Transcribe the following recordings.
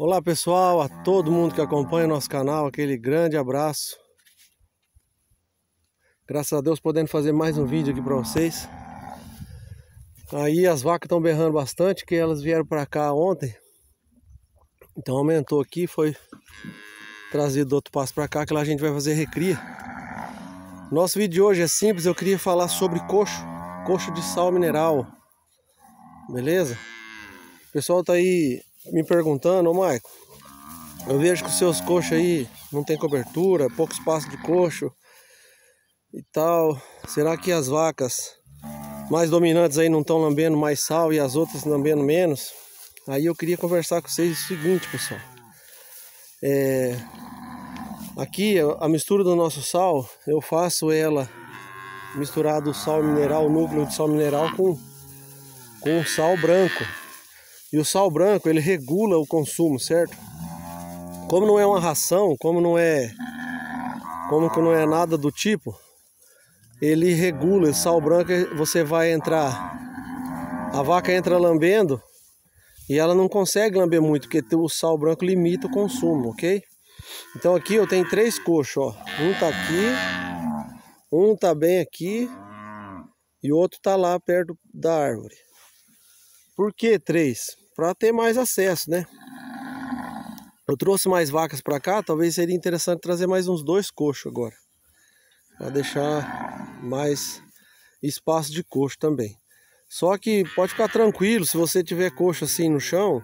Olá pessoal, a todo mundo que acompanha nosso canal, aquele grande abraço. Graças a Deus podendo fazer mais um vídeo aqui para vocês. Aí as vacas estão berrando bastante, que elas vieram para cá ontem. Então aumentou aqui, foi trazido do outro passo para cá, que lá a gente vai fazer recria. Nosso vídeo de hoje é simples, eu queria falar sobre coxo, coxo de sal mineral. Beleza? O pessoal tá aí me perguntando, ô Maico, eu vejo que os seus coxos aí não tem cobertura, pouco espaço de coxo e tal. Será que as vacas mais dominantes aí não estão lambendo mais sal e as outras lambendo menos? Aí eu queria conversar com vocês o seguinte, pessoal. É, aqui a mistura do nosso sal, eu faço ela misturado o sal mineral, núcleo de sal mineral com, com sal branco. E o sal branco, ele regula o consumo, certo? Como não é uma ração, como não é como que não é nada do tipo, ele regula, o sal branco você vai entrar a vaca entra lambendo e ela não consegue lamber muito, porque o sal branco limita o consumo, ok? Então aqui eu tenho três coxos, ó. Um tá aqui, um tá bem aqui e o outro tá lá perto da árvore. Por que três? Para ter mais acesso, né? Eu trouxe mais vacas para cá, talvez seria interessante trazer mais uns dois coxos agora. Para deixar mais espaço de coxo também. Só que pode ficar tranquilo, se você tiver coxo assim no chão,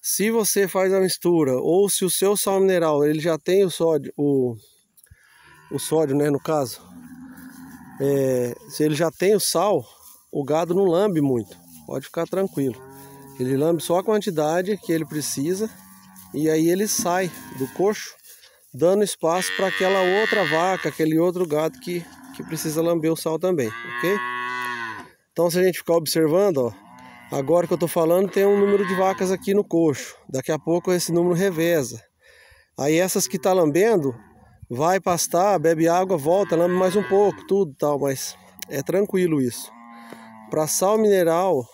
se você faz a mistura ou se o seu sal mineral ele já tem o sódio, o, o sódio, né, no caso, é, se ele já tem o sal, o gado não lambe muito pode ficar tranquilo. Ele lambe só a quantidade que ele precisa e aí ele sai do coxo, dando espaço para aquela outra vaca, aquele outro gado que, que precisa lamber o sal também, ok? Então se a gente ficar observando, ó, agora que eu estou falando tem um número de vacas aqui no coxo, daqui a pouco esse número reveza. Aí essas que está lambendo, vai pastar, bebe água, volta, lambe mais um pouco, tudo tal, mas é tranquilo isso. Para sal mineral,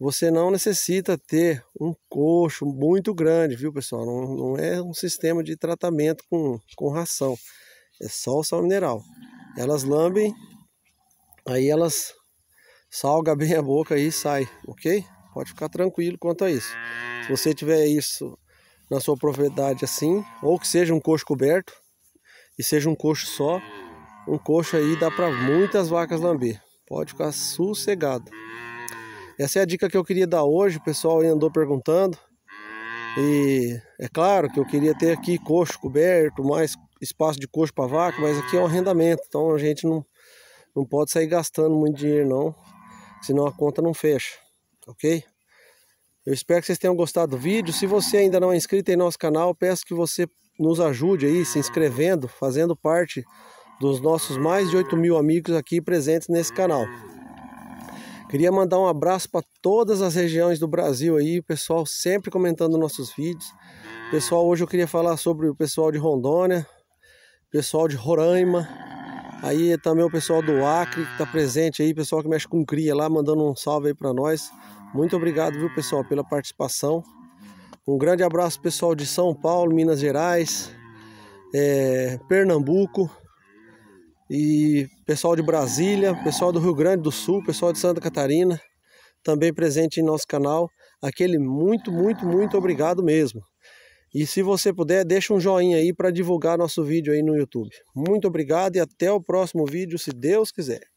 você não necessita ter um coxo muito grande, viu pessoal? Não, não é um sistema de tratamento com, com ração. É só o sal mineral. Elas lambem, aí elas salga bem a boca e sai, ok? Pode ficar tranquilo quanto a isso. Se você tiver isso na sua propriedade assim, ou que seja um coxo coberto e seja um coxo só, um coxo aí dá para muitas vacas lamber. Pode ficar sossegado. Essa é a dica que eu queria dar hoje, o pessoal andou perguntando. E é claro que eu queria ter aqui coxo coberto, mais espaço de coxo para vaca, mas aqui é um arrendamento, então a gente não, não pode sair gastando muito dinheiro não, senão a conta não fecha, ok? Eu espero que vocês tenham gostado do vídeo. Se você ainda não é inscrito em nosso canal, peço que você nos ajude aí se inscrevendo, fazendo parte dos nossos mais de 8 mil amigos aqui presentes nesse canal. Queria mandar um abraço para todas as regiões do Brasil aí, o pessoal sempre comentando nossos vídeos. Pessoal, hoje eu queria falar sobre o pessoal de Rondônia, pessoal de Roraima, aí também o pessoal do Acre que está presente aí, pessoal que mexe com cria lá, mandando um salve aí para nós. Muito obrigado, viu, pessoal, pela participação. Um grande abraço, pessoal de São Paulo, Minas Gerais, é, Pernambuco, e pessoal de Brasília, pessoal do Rio Grande do Sul, pessoal de Santa Catarina, também presente em nosso canal. Aquele muito, muito, muito obrigado mesmo. E se você puder, deixa um joinha aí para divulgar nosso vídeo aí no YouTube. Muito obrigado e até o próximo vídeo, se Deus quiser.